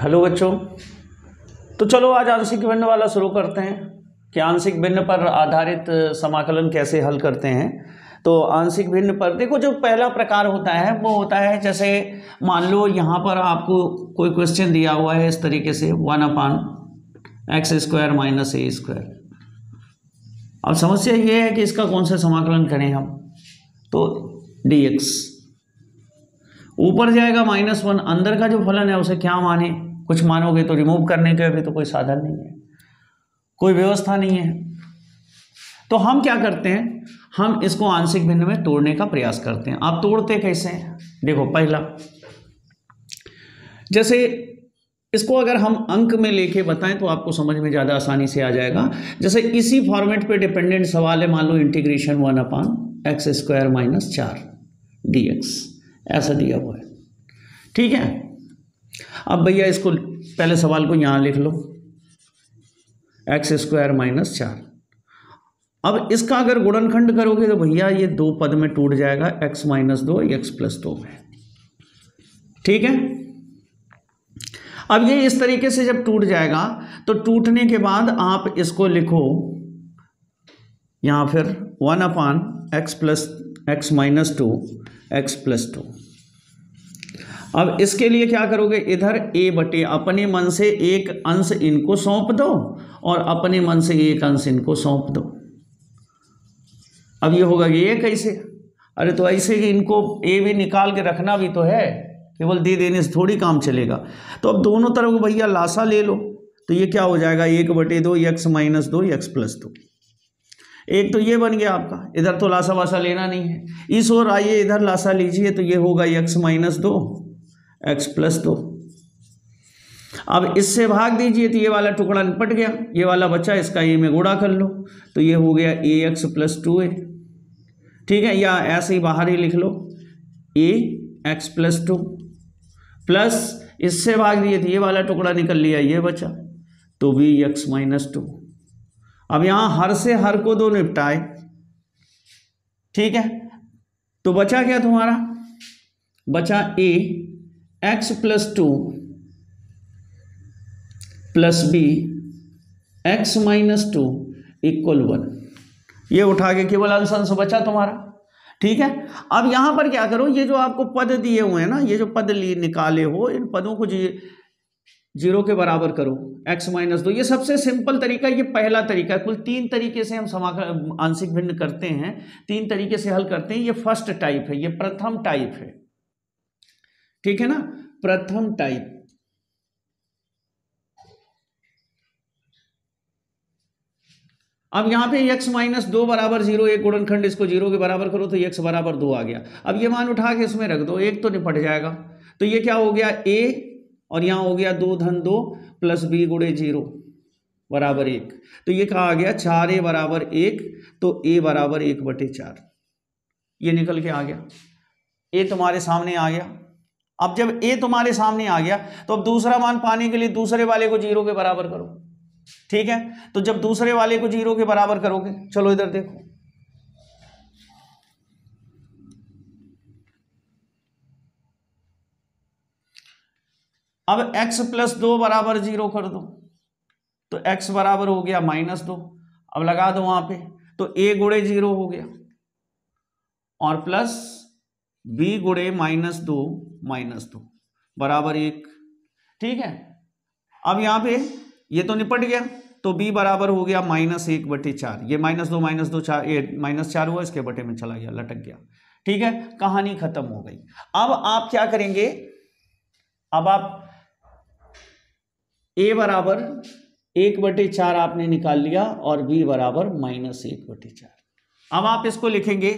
hello बच्चों तो चलो आज आंशिक भिन्न वाला शुरू करते हैं कि आंशिक भिन्न पर आधारित समाकलन कैसे हल करते हैं तो आंशिक भिन्न पर देखो जो पहला प्रकार होता है वो होता है जैसे मान लो यहाँ पर आपको कोई क्वेश्चन दिया हुआ है इस तरीके से one upon X square minus A square अब समस्या ये है कि इसका कौन सा समाकलन करें हम तो डी एक्स ऊपर जाएगा माइनस वन अंदर का जो फलन है उसे क्या माने कुछ मानोगे तो रिमूव करने के अभी तो कोई साधन नहीं है कोई व्यवस्था नहीं है तो हम क्या करते हैं हम इसको आंशिक भिन्न में तोड़ने का प्रयास करते हैं आप तोड़ते कैसे देखो पहला जैसे इसको अगर हम अंक में लेके बताएं तो आपको समझ में ज़्यादा आसानी से आ जाएगा जैसे इसी फॉर्मेट पे डिपेंडेंट सवाल है मान लो integration one upon X square minus चार डी एक्स ऐसा दिया हुआ है ठीक है अब भैया इसको पहले सवाल को यहां लिख लो एक्स स्क्वायर माइनस चार अब इसका अगर गुणनखंड करोगे तो भैया ये दो पद में टूट जाएगा एक्स माइनस दो एक्स प्लस दो में ठीक है अब ये इस तरीके से जब टूट जाएगा तो टूटने के बाद आप इसको लिखो यहां फिर one upon x plus X minus two X plus two अब इसके लिए क्या करोगे इधर ए बटे अपने मन से एक अंश इनको सौंप दो और अपने मन से एक अंश इनको सौंप दो अब ये होगा कि ये कैसे अरे तो ऐसे ही इनको ए भी निकाल के रखना भी तो है केवल दे देने से थोड़ी काम चलेगा तो अब दोनों तरफ भैया लाशा ले लो तो ये क्या हो जाएगा एक बटे दो एक्स माइनस दो एक्स प्लस दो एक तो ये बन गया आपका इधर तो लासा वासा लेना नहीं है इस ओर आइए इधर लासा लीजिए तो ये होगा एक्स माइनस दो एक्स प्लस दो अब इससे भाग दीजिए तो ये वाला टुकड़ा निपट गया ये वाला बच्चा इसका ए में गुड़ा कर लो तो ये हो गया A x plus two A ठीक है या ऐसे ही बाहर ही लिख लो A x plus two plus इससे भाग दिए तो ये वाला टुकड़ा निकल लिया ये बचा तो बी एक्स माइनस टू अब यहां हर से हर को दो निपटाए ठीक है तो बचा क्या तुम्हारा बचा A x plus two plus B X minus two equal one ये उठा के केवल आंसर से बचा तुम्हारा ठीक है अब यहां पर क्या करो ये जो आपको पद दिए हुए हैं ना ये जो पद लिए निकाले हो इन पदों को जीरो के बराबर करो एक्स माइनस दो ये सबसे सिंपल तरीका ये पहला तरीका कुल तीन तरीके से हम समाक आंशिक भिन्न करते हैं तीन तरीके से हल करते हैं ये फर्स्ट टाइप है ये प्रथम टाइप है ठीक है ना प्रथम टाइप अब यहां पे x माइनस दो बराबर जीरो एक गुणनखंड इसको जीरो के बराबर करो तो x बराबर दो आ गया अब ये मान उठा के इसमें रख दो एक तो निपट जाएगा तो ये क्या हो गया a और यहाँ हो गया दो धन दो प्लस बी गुड़े जीरो बराबर एक तो ये कहा गया चार ए बराबर एक तो ए बराबर एक बटे चार ये निकल के आ गया ए तुम्हारे सामने आ गया अब जब ए तुम्हारे सामने आ गया तो अब दूसरा मान पाने के लिए दूसरे वाले को जीरो के बराबर करो ठीक है तो जब दूसरे वाले को जीरो के बराबर करोगे चलो इधर देखो अब x प्लस दो बराबर जीरो कर दो तो x बराबर हो गया माइनस दो अब लगा दो वहां पे तो a गुड़े जीरो हो गया और प्लस b गुड़े माइनस दो माइनस दो बराबर एक ठीक है अब यहां पे ये तो निपट गया तो b बराबर हो गया माइनस एक बटे चार ये माइनस दो माइनस दो चार ये माइनस चार हुआ इसके बटे में चला गया लटक गया ठीक है कहानी खत्म हो गई अब आप क्या करेंगे अब आप ए बराबर एक बटे चार आपने निकाल लिया और बी बराबर माइनस एक बटे चार अब आप इसको लिखेंगे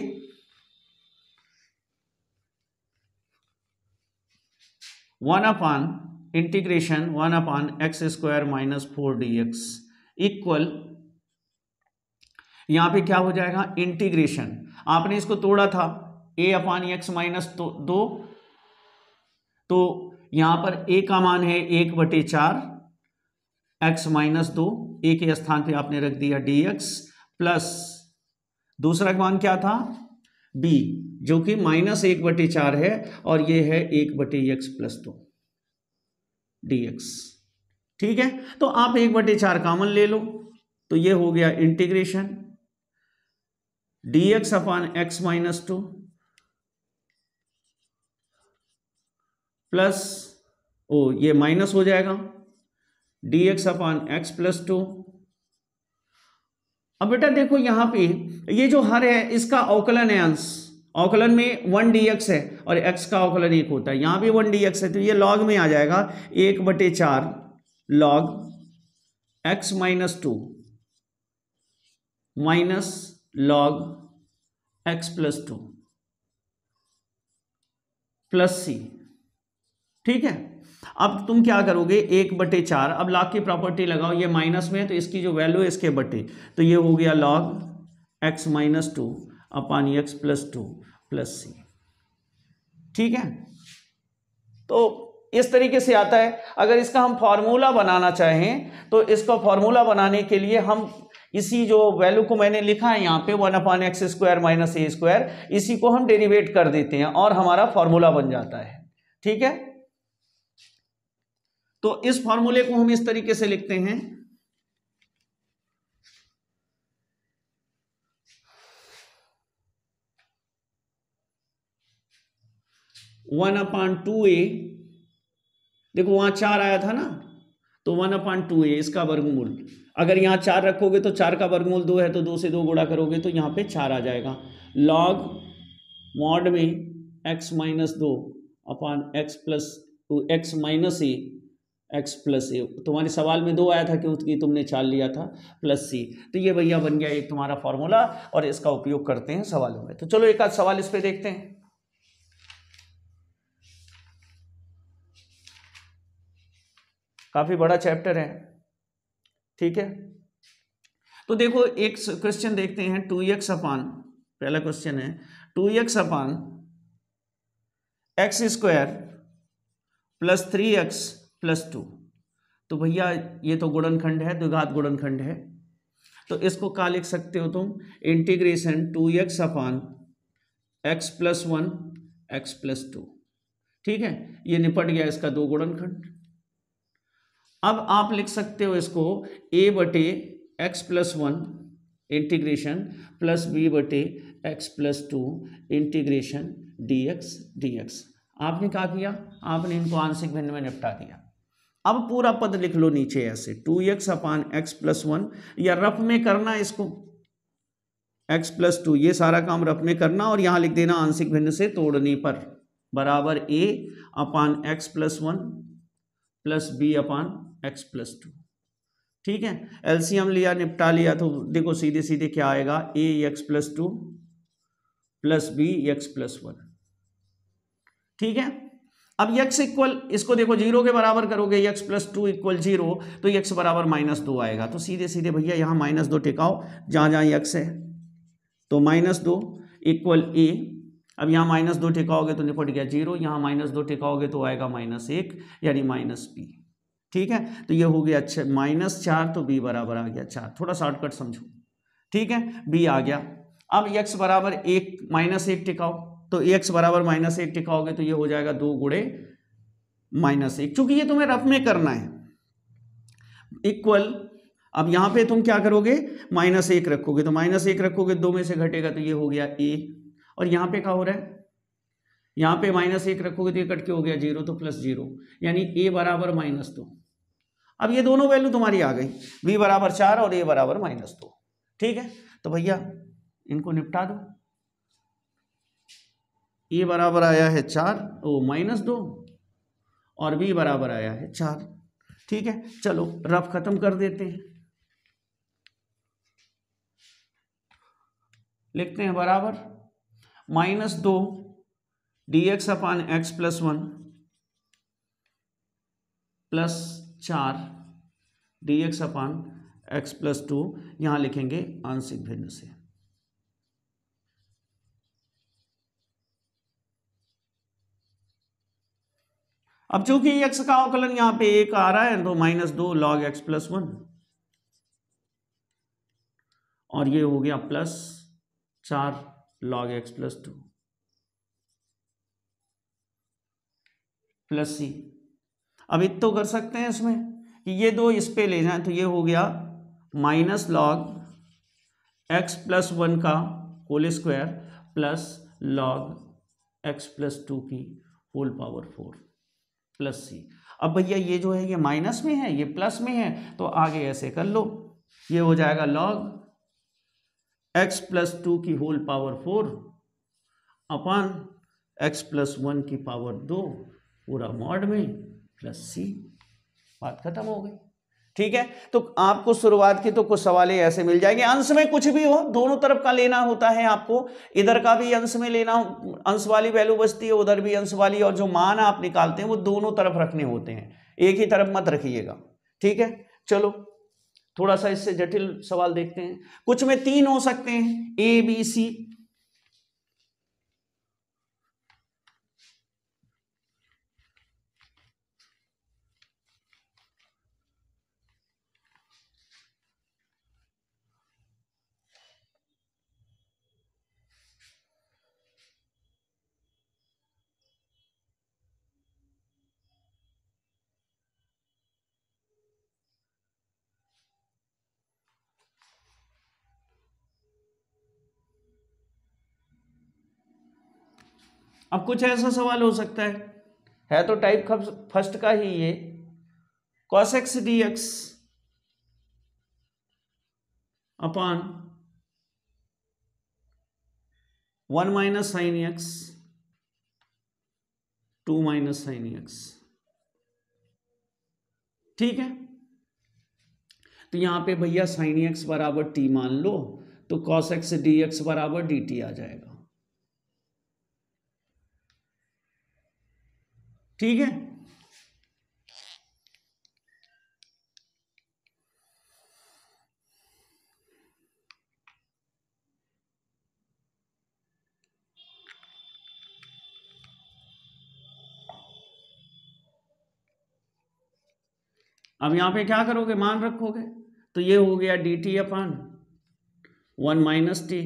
one upon integration one upon X square minus four D X equal यहां पे क्या हो जाएगा इंटीग्रेशन आपने इसको तोड़ा था ए अपान एक्स माइनस तो, दो तो यहां पर ए का मान है एक बटे चार एक्स माइनस दो ए के स्थान पे आपने रख दिया डी एक्स प्लस दूसरा मान क्या था बी जो कि माइनस एक बटे चार है और ये है एक बटे एक्स प्लस दो डी एक्स ठीक है तो आप एक बटे चार कामन ले लो तो ये हो गया integration D x upon X minus two plus ओ ये माइनस हो जाएगा D x upon X plus two अब बेटा देखो यहां पे ये जो हर है इसका अवकलन है अंश अवकलन में वन डी एक्स है और एक्स का अवकलन एक होता है यहां भी वन डी एक्स है तो ये लॉग में आ जाएगा एक बटे चार log x minus two minus log x plus two plus C ठीक है अब तुम क्या करोगे एक बटे चार अब लॉग की प्रॉपर्टी लगाओ ये माइनस में है तो इसकी जो वैल्यू है इसके बटे तो ये हो गया log x minus two upon x plus two plus C ठीक है तो इस तरीके से आता है अगर इसका हम फॉर्मूला बनाना चाहें तो इसका फॉर्मूला बनाने के लिए हम इसी जो वैल्यू को मैंने लिखा है यहाँ पे one upon X square minus A square इसी को हम डेरिवेट कर देते हैं और हमारा फॉर्मूला बन जाता है ठीक है तो इस फॉर्मूले को हम इस तरीके से लिखते हैं वन अपॉन टू ए देखो वहां चार आया था ना तो वन अपॉन टू ए इसका वर्गमूल अगर यहां चार रखोगे तो चार का वर्गमूल दो है तो दो से दो गुणा करोगे तो यहां पे चार आ जाएगा लॉग मॉड में एक्स माइनस दो upon X plus two X minus A x plus A तुम्हारे सवाल में दो आया था कि उसकी तुमने चाल लिया था प्लस सी तो ये भैया बन गया एक तुम्हारा फॉर्मूला और इसका उपयोग करते हैं सवालों में तो चलो एक आध सवाल इस पर देखते हैं काफ़ी बड़ा चैप्टर है ठीक है तो देखो एक क्वेश्चन देखते हैं टू एक्स अपान पहला क्वेश्चन है two X upon X square plus three X plus two तो भैया ये तो गुणनखंड है द्विघात गुणनखंड है तो इसको क्या लिख सकते हो तुम integration two X upon x plus one x plus two ठीक है ये निपट गया इसका दो गुणनखंड अब आप लिख सकते हो इसको ए बटे x plus one integration plus B बटे x plus two integration D X D X आपने क्या किया आपने इनको आंशिक भिन्न में निपटा दिया अब पूरा पद लिख लो नीचे ऐसे two X upon x plus one या रफ में करना इसको एक्स प्लस टू ये सारा काम रफ में करना और यहां लिख देना आंशिक भिन्न से तोड़ने पर बराबर A upon x plus one plus B upon x plus two ठीक है एलसीएम लिया निपटा लिया तो देखो सीधे सीधे क्या आएगा A x plus two plus B x plus one ठीक है अब यक्स इक्वल इसको देखो जीरो के बराबर करोगे x plus two equal zero तो यक्स बराबर माइनस दो आएगा तो सीधे सीधे भैया यहाँ माइनस दो टिकाओ जहाँ जहाँ यक्स है तो माइनस दो इक्वल ए अब यहाँ माइनस दो टिकाओगे तो निपट गया जीरो यहाँ माइनस दो टिकाओगे तो आएगा माइनस एक यानी माइनस बी ठीक है तो ये हो गया अच्छा माइनस चार तो बी बराबर आ गया चार थोड़ा शॉर्टकट समझो ठीक है बी आ गया अब यक्स बराबर एक माइनस एक टिकाओ तो x एक्स बराबर माइनस एक लिखाओगे तो ये हो जाएगा दो गुड़े माइनस एक चूंकि ये तुम्हें रफ में करना है इक्वल अब यहां पे तुम क्या करोगे माइनस एक रखोगे तो माइनस एक रखोगे दो में से घटेगा तो ये हो गया ए और यहां पे क्या हो रहा है यहां पे माइनस एक रखोगे तो ये कट के हो गया जीरो तो प्लस जीरो यानी ए बराबर माइनस दो अब ये दोनों वैल्यू तुम्हारी आ गई बी बराबर चार और ए बराबर माइनस दो ठीक है तो भैया इनको निपटा दो ए बराबर आया है चार ओ माइनस दो और बी बराबर आया है चार ठीक है चलो रफ खत्म कर देते हैं लिखते हैं बराबर माइनस दो D x upon x plus one plus चार D x upon x plus two यहां लिखेंगे आंशिक भिन्न से अब चूंकि एक्स का अवकलन यहां पे एक आ रहा है तो माइनस दो लॉग एक्स प्लस वन और ये हो गया प्लस चार log x plus two plus C अब इत तो कर सकते हैं इसमें कि ये दो इस पे ले जाए तो ये हो गया minus log x plus one का whole square plus log x plus two की whole power four plus C अब भैया ये जो है ये माइनस में है ये प्लस में है तो आगे ऐसे कर लो ये हो जाएगा लॉग एक्स प्लस टू की whole power four upon x plus one की पावर दो पूरा मॉड में प्लस सी बात खत्म हो गई ठीक है तो आपको शुरुआत की तो कुछ सवाल ऐसे मिल जाएंगे अंश में कुछ भी हो दोनों तरफ का लेना होता है आपको इधर का भी अंश में लेना अंश वाली वैल्यू बचती है उधर भी अंश वाली और जो मान आप निकालते हैं वो दोनों तरफ रखने होते हैं एक ही तरफ मत रखिएगा ठीक है चलो थोड़ा सा इससे जटिल सवाल देखते हैं कुछ में तीन हो सकते हैं ए बी सी अब कुछ ऐसा सवाल हो सकता है है तो टाइप फर्स्ट का ही ये cos x D x upon one minus sine x two minus sine x ठीक है तो यहां पे भैया साइन एक्स बराबर टी मान लो तो कॉस एक्स डी एक्स बराबर डी टी आ जाएगा ठीक है अब यहां पे क्या करोगे मान रखोगे तो ये हो गया d t upon one minus t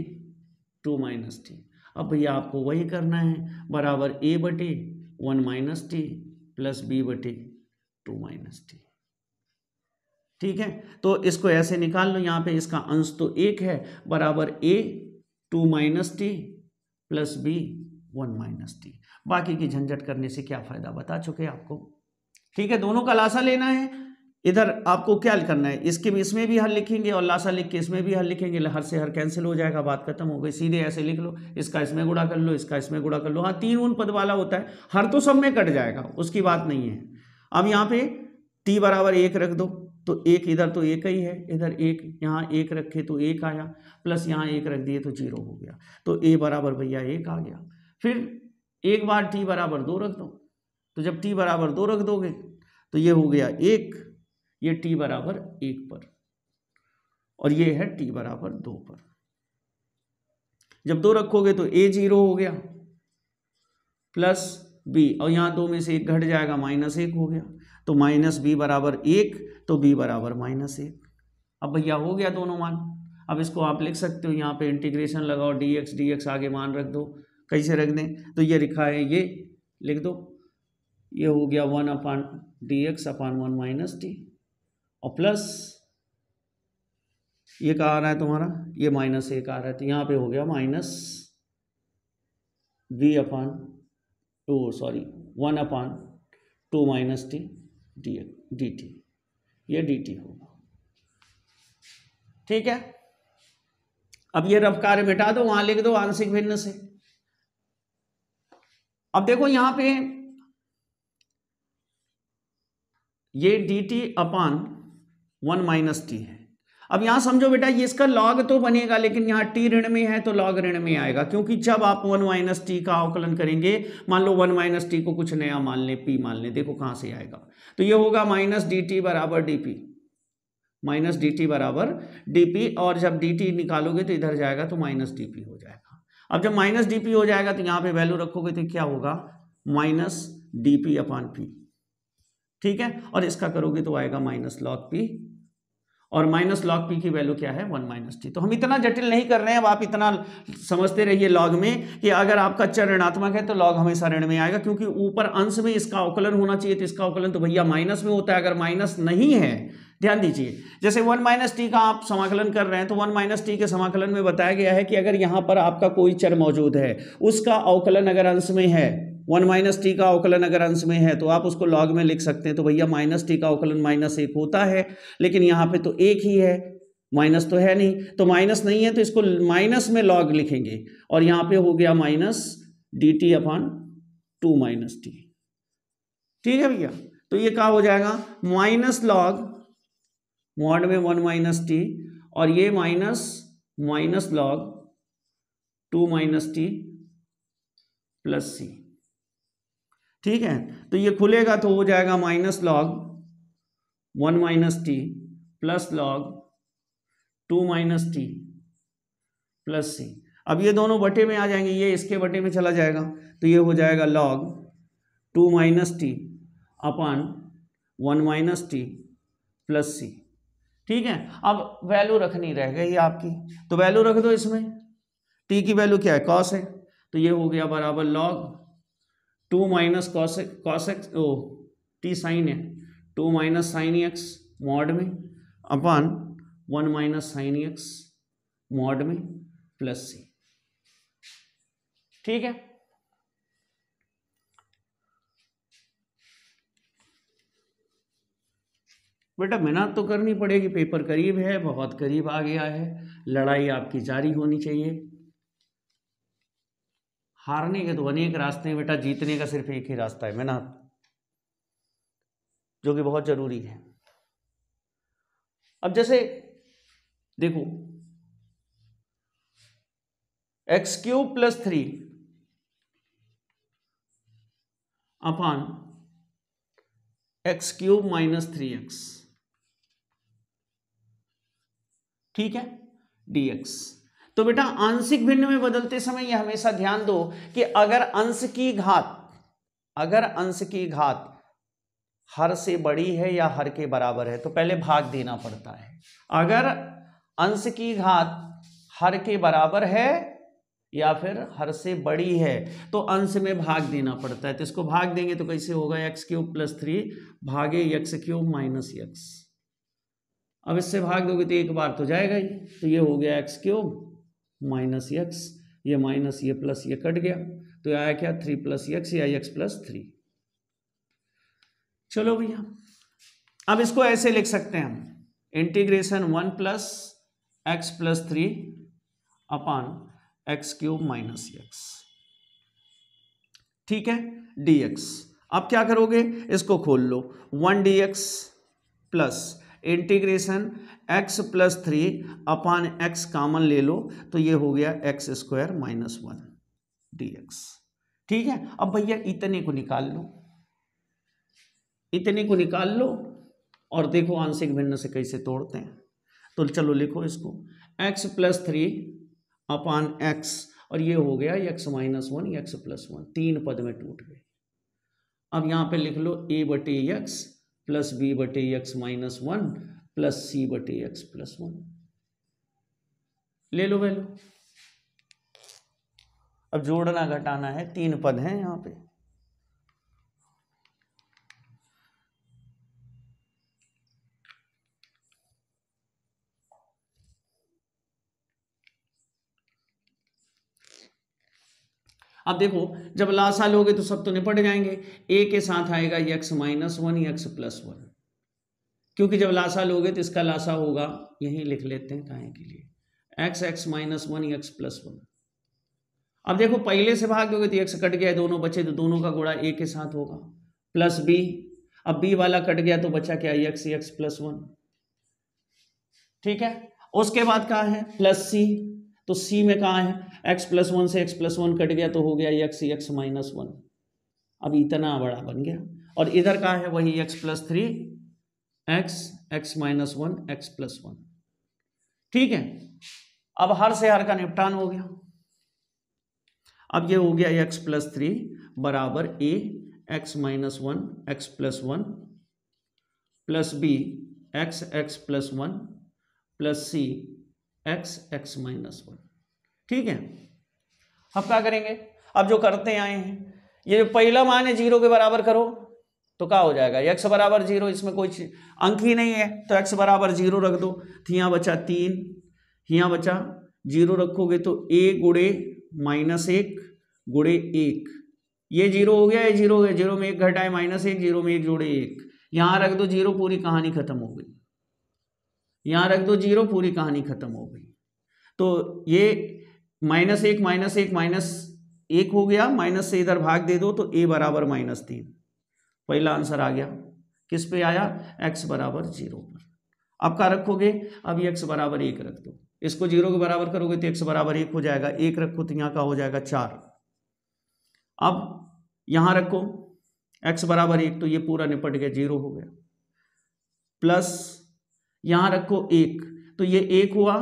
two minus t अब भैया आपको वही करना है बराबर ए बटे one minus t plus B बटे टू माइनस टी ठीक है तो इसको ऐसे निकाल लो यहां पे इसका अंश तो एक है बराबर A two minus t plus B one minus t बाकी की झंझट करने से क्या फ़ायदा बता चुके आपको ठीक है दोनों का लासा लेना है इधर आपको क्या करना है इसके इसमें भी हल लिखेंगे और लाशा लिख के इसमें भी हल लिखेंगे हर से हर कैंसिल हो जाएगा बात खत्म हो गई सीधे ऐसे लिख लो इसका इसमें गुड़ा कर लो इसका इसमें गुड़ा कर लो हाँ तीन उन पद वाला होता है हर तो सब में कट जाएगा उसकी बात नहीं है अब यहाँ पे टी बराबर एक रख दो तो एक इधर तो एक ही है इधर एक यहाँ एक रखे तो एक आया प्लस यहाँ एक रख दिए तो जीरो हो गया तो ए बराबर भैया एक आ गया फिर एक बार टी बराबर दो रख दो तो जब टी बराबर दो रख दोगे तो ये हो गया एक ये टी बराबर एक पर और ये है टी बराबर दो पर जब दो रखोगे तो ए जीरो हो गया प्लस बी और यहां दो में से एक घट जाएगा माइनस एक हो गया तो माइनस बी बराबर एक तो बी बराबर माइनस एक अब भैया हो गया दोनों मान अब इसको आप लिख सकते हो यहां पे इंटीग्रेशन लगाओ dx dx आगे मान रख दो कैसे रख दें तो ये लिखा है ये लिख दो ये हो गया one upon d x upon one minus t और प्लस ये कहा आ रहा है तुम्हारा ये माइनस एक आ रहा है तो यहाँ पे हो गया minus v upon two sorry one upon two minus t d d t ये डी टी होगा ठीक है अब ये रफ कार्य मिटा दो वहां लिख दो आंशिक भिन्न से अब देखो यहां पे ये d t upon one minus t है अब यहां समझो बेटा ये इसका लॉग तो बनेगा लेकिन यहाँ टी ऋण में है तो लॉग ऋण में आएगा क्योंकि जब आप वन माइनस टी का अवकलन करेंगे मान लो वन माइनस टी को कुछ नया मान लें पी मान लें देखो कहां से आएगा तो ये होगा माइनस डी टी बराबर d p minus d t बराबर डी पी और जब डी टी निकालोगे तो इधर जाएगा तो माइनस डी पी हो जाएगा अब जब माइनस डी पी हो जाएगा तो यहां पर वैल्यू रखोगे तो क्या होगा minus d p upon p ठीक है और इसका करोगे तो आएगा माइनस लॉग पी और माइनस लॉग पी की वैल्यू क्या है वन माइनस टी तो हम इतना जटिल नहीं कर रहे हैं अब आप इतना समझते रहिए लॉग में कि अगर आपका चर ऋणात्मक है तो लॉग हमेशा ऋण में आएगा क्योंकि ऊपर अंश में इसका अवकलन होना चाहिए तो इसका अवकलन तो भैया माइनस में होता है अगर माइनस नहीं है ध्यान दीजिए जैसे वन माइनस टी का आप समाकलन कर रहे हैं तो वन माइनस टी के समाकलन में बताया गया है कि अगर यहाँ पर आपका कोई चर मौजूद है उसका अवकलन अगर अंश में है वन माइनस टी का अवकलन अगर अंश में है तो आप उसको लॉग में लिख सकते हैं तो भैया माइनस टी का अवकलन माइनस एक होता है लेकिन यहाँ पे तो एक ही है माइनस तो है नहीं तो माइनस नहीं है तो इसको माइनस में लॉग लिखेंगे और यहाँ पे हो गया minus d t upon two minus t ठीक है भैया तो ये क्या हो जाएगा माइनस लॉग मॉड में वन माइनस टी और ये minus minus log two minus t plus C ठीक है तो ये खुलेगा तो हो जाएगा minus log one minus t plus log two minus t plus C अब ये दोनों बटे में आ जाएंगे ये इसके बटे में चला जाएगा तो ये हो जाएगा log two minus t upon one minus t plus C ठीक है अब वैल्यू रखनी रह गई आपकी तो वैल्यू रख दो इसमें टी की वैल्यू क्या है कॉस है तो ये हो गया बराबर log two minus cos x ओ टी साइन है two minus sine x mod में upon one minus sine x mod में प्लस सी ठीक है बेटा मेहनत तो करनी पड़ेगी पेपर करीब है बहुत करीब आ गया है लड़ाई आपकी जारी होनी चाहिए हारने के तो अनेक रास्ते हैं बेटा जीतने का सिर्फ एक ही रास्ता है मेहनत जो कि बहुत ज़रूरी है अब जैसे देखो x cube plus three upon x cube minus three x ठीक है डी एक्स तो बेटा आंशिक भिन्न में बदलते समय यह हमेशा ध्यान दो कि अगर अंश की घात अगर अंश की घात हर से बड़ी है या हर के बराबर है तो पहले भाग देना पड़ता है अगर अंश की घात हर के बराबर है या फिर हर से बड़ी है तो अंश में भाग देना पड़ता है तो इसको भाग देंगे तो कैसे होगा एक्स क्यूब प्लस थ्री भागे यक्स क्यूब माइनस यक्स अब इससे भाग दोगे तो एक बार तो जाएगा ही तो ये हो गया एक्स क्यूब माइनस एक्स ये माइनस ये प्लस ये कट गया तो आया क्या थ्री प्लस एक्स या एक्स प्लस थ्री चलो भैया अब इसको ऐसे लिख सकते हैं हम integration one plus x plus three upon x cube minus x ठीक है डी एक्स अब क्या करोगे इसको खोल लो one d x plus integration x plus three upon x common ले लो तो ये हो गया x square minus one d x ठीक है अब भैया इतने को निकाल लो इतने को निकाल लो और देखो आंशिक भिन्न से कैसे तोड़ते हैं तो चलो लिखो इसको x plus three upon x और ये हो गया x minus one x plus one तीन पद में टूट गए अब यहां पे लिख लो ए बटे एक्स प्लस बी बटे x minus one plus C बटे एक्स प्लस वन ले लो वैल्यू अब जोड़ना घटाना है तीन पद हैं यहां पे अब देखो जब लासा लोगे तो सब तो निपट जाएंगे ए के साथ आएगा x minus one x plus one क्योंकि जब लासा लोगे तो इसका लासा होगा यहीं लिख लेते हैं काहे के लिए x x minus one x plus one अब देखो पहले से भाग दोगे तो एक्स कट गया दोनों बचे तो दोनों का गुणा ए के साथ होगा प्लस बी अब बी वाला कट गया तो बचा क्या एक्स एक्स प्लस वन ठीक है उसके बाद कहा है प्लस सी तो सी में कहा है एक्स प्लस वन से एक्स प्लस वन कट गया तो हो गया एक्स एक्स माइनस वन अब इतना बड़ा बन गया और इधर कहा है वही x plus three x x minus one x plus one ठीक है अब हर से हर का निपटान हो गया अब ये हो गया एक्स प्लस थ्री बराबर A x minus one x plus one plus B x x plus one plus C x x minus one ठीक है अब क्या करेंगे अब जो करते आए हैं ये पहला मान है जीरो के बराबर करो तो क्या हो जाएगा एक्स बराबर जीरो इसमें कोई अंक ही नहीं है तो एक्स बराबर जीरो रख दो तो यहाँ बचा तीन यहाँ बचा जीरो रखोगे तो ए गुड़े माइनस एक गुड़े एक ये जीरो हो गया ये जीरो हो गया जीरो में एक घटाए माइनस एक जीरो में एक जोड़े एक यहाँ रख दो जीरो पूरी कहानी खत्म हो गई यहाँ रख दो जीरो पूरी कहानी खत्म हो गई तो ये माइनस एक माइनस एक माइनस एक हो गया माइनस से इधर भाग दे दो तो ए बराबर माइनस तीन पहला आंसर आ गया किस पे आया एक्स बराबर जीरो पर अब क्या रखोगे अब एक्स बराबर एक रख दो इसको जीरो के बराबर करोगे तो एक्स बराबर एक हो जाएगा एक रखो तो यहाँ का हो जाएगा चार अब यहां रखो एक्स बराबर एक तो ये पूरा निपट गया जीरो हो गया प्लस यहां रखो एक तो ये एक हुआ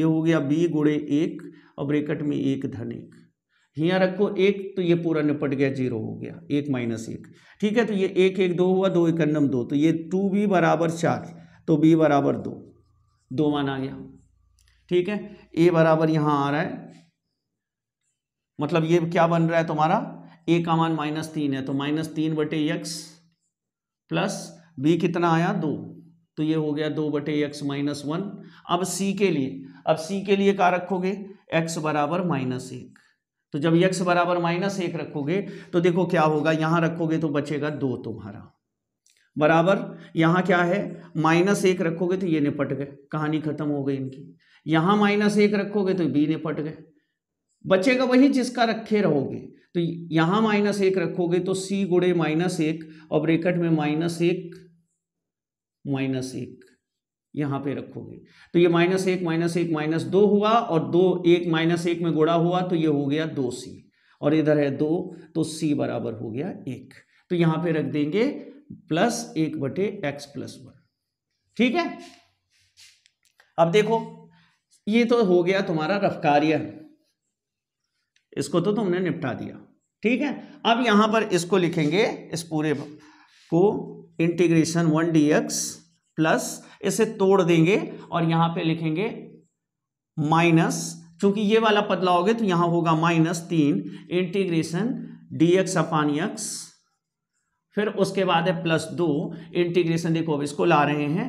ये हो गया बी गुड़े एक और ब्रेकट में एक धन एक यहाँ रखो एक तो ये पूरा निपट गया जीरो हो गया एक माइनस एक ठीक है तो ये एक एक दो हुआ दो इकन्नम दो तो ये टू बी बराबर चार तो बी बराबर दो दो मान आ गया ठीक है ए बराबर यहाँ आ रहा है मतलब ये क्या बन रहा है तुम्हारा ए का मान माइनस तीन है तो माइनस तीन बटे यक्स प्लस बी कितना आया दो तो ये हो गया दो बटे एक्स माइनस वन अब सी के लिए अब सी के लिए क्या रखोगे एक्स बराबर माइनस एक तो जब यक्स बराबर माइनस एक रखोगे तो देखो क्या होगा यहां रखोगे तो बचेगा दो तुम्हारा बराबर यहां क्या है माइनस एक रखोगे तो ये निपट गए कहानी खत्म हो गई इनकी यहां माइनस एक रखोगे तो बी निपट गए बचेगा वही जिसका रखे रहोगे तो यहां माइनस एक रखोगे तो सी गुड़े माइनस एक और ब्रेकेट में माइनस एक माइनस एक यहां पे रखोगे तो ये माइनस एक माइनस एक माइनस दो हुआ और दो एक माइनस एक में गुड़ा हुआ तो ये हो गया दो सी और इधर है दो तो सी बराबर हो गया एक तो यहां पे रख देंगे प्लस एक बटे एक्स प्लस वन ठीक है अब देखो ये तो हो गया तुम्हारा रफ कार्य इसको तो तुमने निपटा दिया ठीक है अब यहां पर इसको लिखेंगे इस पूरे को integration one d x plus इसे तोड़ देंगे और यहां पे लिखेंगे माइनस चूंकि ये वाला पद लाओगे तो यहां होगा माइनस तीन integration D x upon x फिर उसके बाद है प्लस दो इंटीग्रेशन देखो अब इसको ला रहे हैं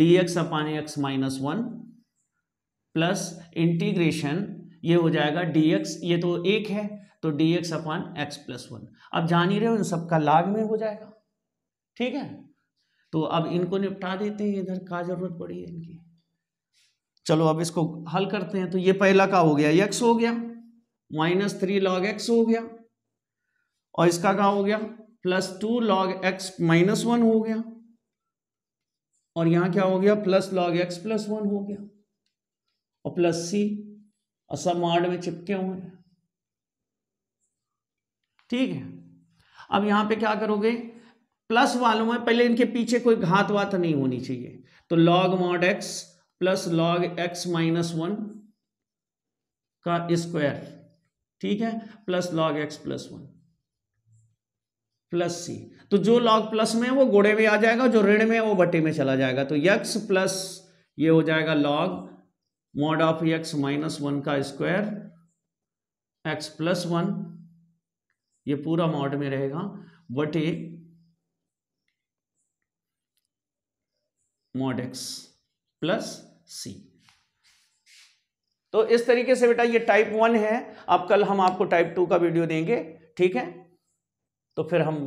d x upon x minus one plus integration ये हो जाएगा डी एक्स ये तो एक है तो d x upon x plus one अब जान ही रहे हो इन सबका लाग में हो जाएगा ठीक है तो अब इनको निपटा देते हैं इधर का जरूरत पड़ी है इनकी चलो अब इसको हल करते हैं तो ये पहला का हो गया यक्स हो गया माइनस थ्री लॉग एक्स हो गया और इसका का हो गया plus two log x minus one हो गया और यहां क्या हो गया plus log x plus one हो गया और प्लस सी और सब मार्ड में चिपके हुए ठीक है अब यहां पे क्या करोगे प्लस वालों में पहले इनके पीछे कोई घात वात नहीं होनी चाहिए तो log mod x plus log x minus one का स्क्वायर ठीक है plus log x plus one plus C तो जो लॉग प्लस में है वो गोड़े में आ जाएगा जो ऋण में है वो बटे में चला जाएगा तो यक्स प्लस ये हो जाएगा log mod of x minus one का स्क्वायर एक्स प्लस वन ये पूरा मॉड में रहेगा बटे मॉड एक्स प्लस सी तो इस तरीके से बेटा ये टाइप वन है अब कल हम आपको टाइप टू का वीडियो देंगे ठीक है तो फिर हम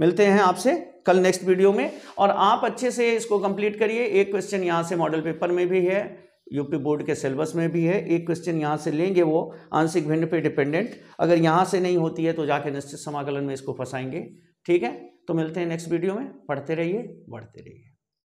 मिलते हैं आपसे कल नेक्स्ट वीडियो में और आप अच्छे से इसको कंप्लीट करिए एक क्वेश्चन यहाँ से मॉडल पेपर में भी है यूपी बोर्ड के सिलेबस में भी है एक क्वेश्चन यहाँ से लेंगे वो आंशिक भिन्न पे डिपेंडेंट अगर यहाँ से नहीं होती है तो जाके निश्चित समाकलन में इसको फंसाएंगे ठीक है तो मिलते हैं नेक्स्ट वीडियो में पढ़ते रहिए बढ़ते रहिए